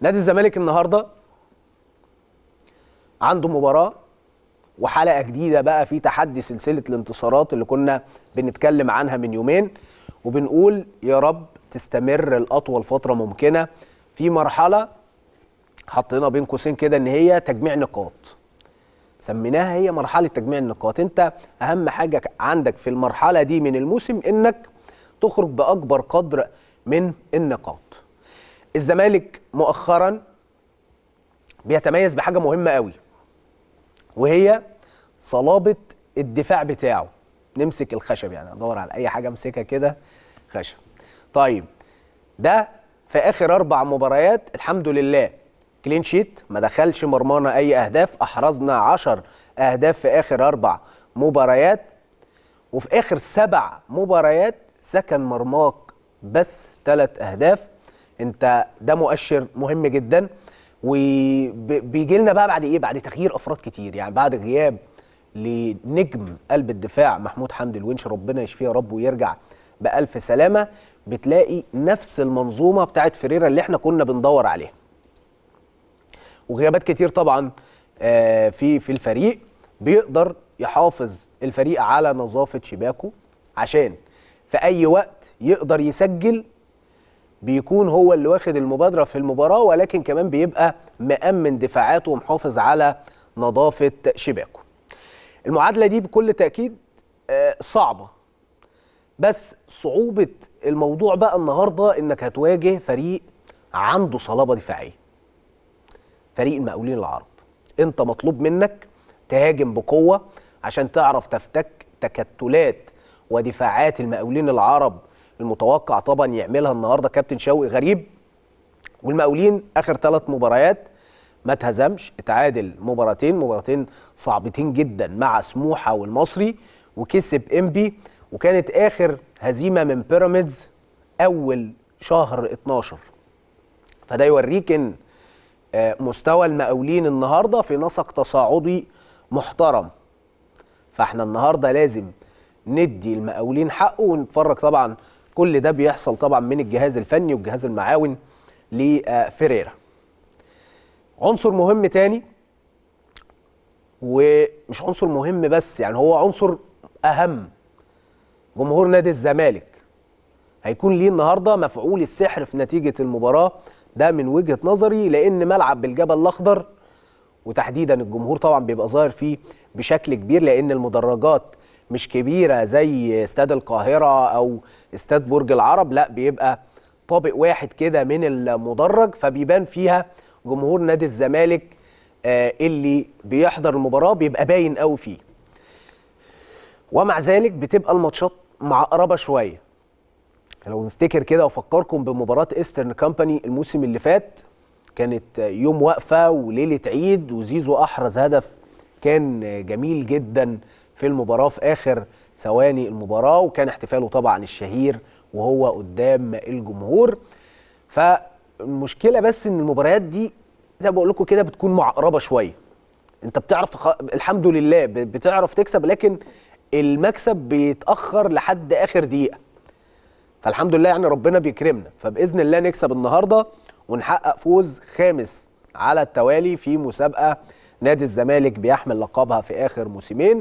نادي الزمالك النهارده عنده مباراه وحلقه جديده بقى في تحدي سلسله الانتصارات اللي كنا بنتكلم عنها من يومين وبنقول يا رب تستمر لاطول فتره ممكنه في مرحله حطينا بين قوسين كده ان هي تجميع نقاط سميناها هي مرحله تجميع النقاط انت اهم حاجه عندك في المرحله دي من الموسم انك تخرج باكبر قدر من النقاط الزمالك مؤخرا بيتميز بحاجه مهمه قوي وهي صلابه الدفاع بتاعه نمسك الخشب يعني ادور على اي حاجه امسكها كده خشب طيب ده في اخر اربع مباريات الحمد لله كلين شيت ما دخلش مرمانا اي اهداف احرزنا 10 اهداف في اخر اربع مباريات وفي اخر سبع مباريات سكن مرماك بس ثلاث اهداف انت ده مؤشر مهم جدا وبيجي لنا بقى بعد ايه بعد تغيير افراد كتير يعني بعد غياب لنجم قلب الدفاع محمود حمدي الونش ربنا يشفيه يا رب ويرجع بالف سلامه بتلاقي نفس المنظومه بتاعت فريرا اللي احنا كنا بندور عليها وغيابات كتير طبعا آه، في في الفريق بيقدر يحافظ الفريق على نظافه شباكه عشان في اي وقت يقدر يسجل بيكون هو اللي واخد المبادره في المباراه ولكن كمان بيبقى مامن دفاعاته ومحافظ على نظافه شباكه. المعادله دي بكل تاكيد آه، صعبه بس صعوبه الموضوع بقى النهارده انك هتواجه فريق عنده صلابه دفاعيه. فريق المقاولين العرب. انت مطلوب منك تهاجم بقوه عشان تعرف تفتك تكتلات ودفاعات المقاولين العرب المتوقع طبعا يعملها النهارده كابتن شوقي غريب والمقاولين اخر ثلاث مباريات ما اتهزمش اتعادل مباراتين مباراتين صعبتين جدا مع سموحه والمصري وكسب انبي وكانت اخر هزيمه من بيراميدز اول شهر 12 فده يوريك ان آه، مستوى المقاولين النهارده في نسق تصاعدي محترم فاحنا النهارده لازم ندي المقاولين حقه ونتفرج طبعا كل ده بيحصل طبعا من الجهاز الفني والجهاز المعاون لفيريرا عنصر مهم تاني ومش عنصر مهم بس يعني هو عنصر اهم جمهور نادي الزمالك هيكون ليه النهارده مفعول السحر في نتيجه المباراه ده من وجهه نظري لان ملعب بالجبل الاخضر وتحديدا الجمهور طبعا بيبقى ظاهر فيه بشكل كبير لان المدرجات مش كبيره زي استاد القاهره او استاد برج العرب لا بيبقى طابق واحد كده من المدرج فبيبان فيها جمهور نادي الزمالك آه، اللي بيحضر المباراه بيبقى باين قوي فيه ومع ذلك بتبقى الماتشات معقربه شويه لو نفتكر كده وافكركم بمباراه ايسترن كامباني الموسم اللي فات كانت يوم واقفه وليله عيد وزيزو احرز هدف كان جميل جدا في المباراه في اخر ثواني المباراه وكان احتفاله طبعا الشهير وهو قدام الجمهور فالمشكله بس ان المباريات دي زي ما بقول لكم كده بتكون معقربه شويه انت بتعرف تخ... الحمد لله بتعرف تكسب لكن المكسب بيتاخر لحد اخر دقيقه فالحمد لله يعني ربنا بيكرمنا فباذن الله نكسب النهارده ونحقق فوز خامس على التوالي في مسابقه نادي الزمالك بيحمل لقبها في اخر موسمين